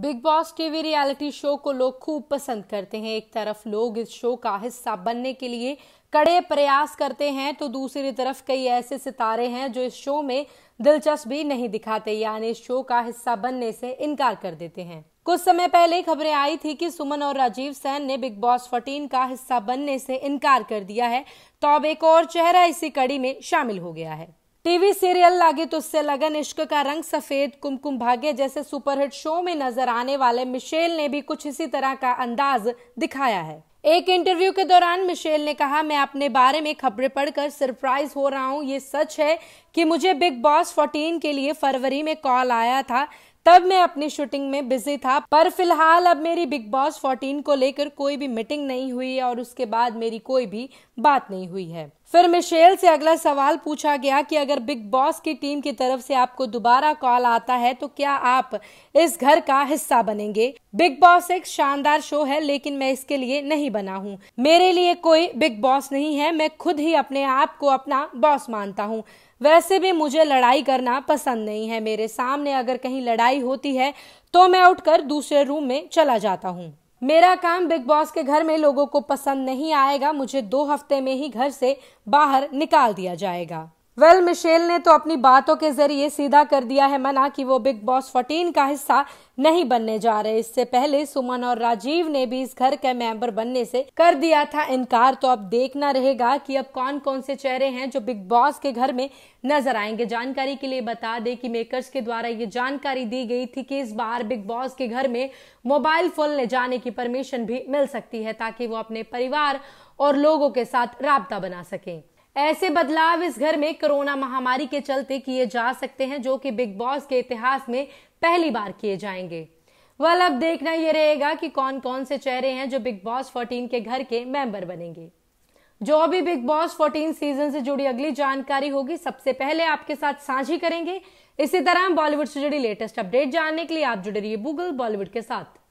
big Boss TV reality show को लोग खूब पसंद करते हैं एक तरफ लोग इस शो का हिस्सा बनने के लिए कड़े प्रयास करते हैं तो दूसरी तरफ कई ऐसे सितारे हैं जो इस शो में दिलचस्पी नहीं दिखाते यानी इस शो का हिस्सा बनने से इनकार कर देते हैं कुछ समय पहले खबरें आई थी कि सुमन और राजीव सैन ने बिग बॉस 14 का हिस्सा बनने से इनकार कर दिया है तो अब एक और चेहरा इसी कड़ी में शामिल हो गया है टीवी सीरियल लागे तुझसे तो लगन इश्क का रंग सफेद कुमकुम भाग्य जैसे सुपरहिट शो में नजर आने वाले मिशेल ने भी कुछ इसी तरह का अंदाज दिखाया है एक इंटरव्यू के दौरान मिशेल ने कहा मैं अपने बारे में खबरें पढ़कर सरप्राइज हो रहा हूं ये सच है कि मुझे बिग बॉस 14 के लिए फरवरी में कॉल आया था तब मैं अपनी शूटिंग में बिजी था पर फिलहाल अब मेरी बिग बॉस 14 को लेकर कोई भी मीटिंग नहीं हुई और उसके बाद मेरी कोई भी बात नहीं हुई है फिर मिशेल से अगला सवाल पूछा गया कि अगर बिग बॉस की टीम की तरफ से आपको दोबारा कॉल आता है तो क्या आप इस घर का हिस्सा बनेंगे बिग बॉस एक शानदार शो है लेकिन मैं इसके लिए नहीं बना हूँ मेरे लिए कोई बिग बॉस नहीं है मैं खुद ही अपने आप को अपना बॉस मानता हूँ वैसे भी मुझे लड़ाई करना पसंद नहीं है मेरे सामने अगर कहीं लड़ाई होती है तो मैं उठकर दूसरे रूम में चला जाता हूँ मेरा काम बिग बॉस के घर में लोगों को पसंद नहीं आएगा मुझे दो हफ्ते में ही घर से बाहर निकाल दिया जाएगा वेल well, मिशेल ने तो अपनी बातों के जरिए सीधा कर दिया है मना कि वो बिग बॉस 14 का हिस्सा नहीं बनने जा रहे इससे पहले सुमन और राजीव ने भी इस घर के मेंबर बनने से कर दिया था इनकार तो अब देखना रहेगा कि अब कौन कौन से चेहरे हैं जो बिग बॉस के घर में नजर आएंगे जानकारी के लिए बता दें कि मेकर्स के द्वारा ये जानकारी दी गई थी कि इस बार बिग बॉस के घर में मोबाइल फोन ले जाने की परमिशन भी मिल सकती है ताकि वो अपने परिवार और लोगों के साथ रबता बना सकें ऐसे बदलाव इस घर में कोरोना महामारी के चलते किए जा सकते हैं जो कि बिग बॉस के इतिहास में पहली बार किए जाएंगे वल अब देखना यह रहेगा कि कौन कौन से चेहरे हैं जो बिग बॉस 14 के घर के मेंबर बनेंगे जो भी बिग बॉस 14 सीजन से जुड़ी अगली जानकारी होगी सबसे पहले आपके साथ साझी करेंगे इसी तरह बॉलीवुड से जुड़ी लेटेस्ट अपडेट जानने के लिए आप जुड़े रहिए गूगल बॉलीवुड के साथ